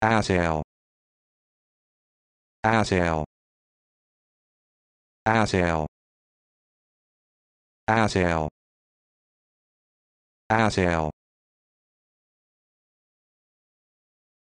Azale Azale Azale Azale Azale